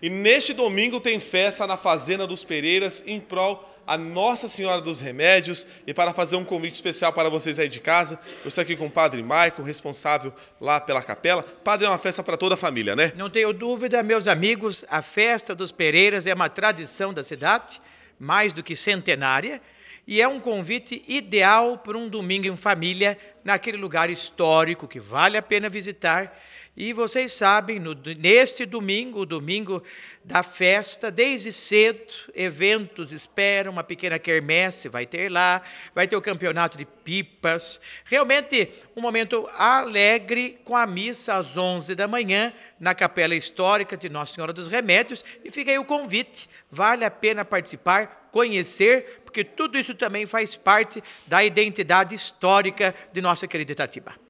E neste domingo tem festa na Fazenda dos Pereiras em prol a Nossa Senhora dos Remédios. E para fazer um convite especial para vocês aí de casa, eu estou aqui com o Padre Maico, responsável lá pela capela. Padre, é uma festa para toda a família, né? Não tenho dúvida, meus amigos, a festa dos Pereiras é uma tradição da cidade, mais do que centenária e é um convite ideal para um domingo em família, naquele lugar histórico que vale a pena visitar. E vocês sabem, no, neste domingo, o domingo da festa, desde cedo, eventos esperam, uma pequena quermesse vai ter lá, vai ter o campeonato de pipas. Realmente, um momento alegre com a missa às 11 da manhã, na Capela Histórica de Nossa Senhora dos Remédios. E fica aí o convite, vale a pena participar, conhecer, porque tudo isso também faz parte da identidade histórica de nossa querida Itatiba.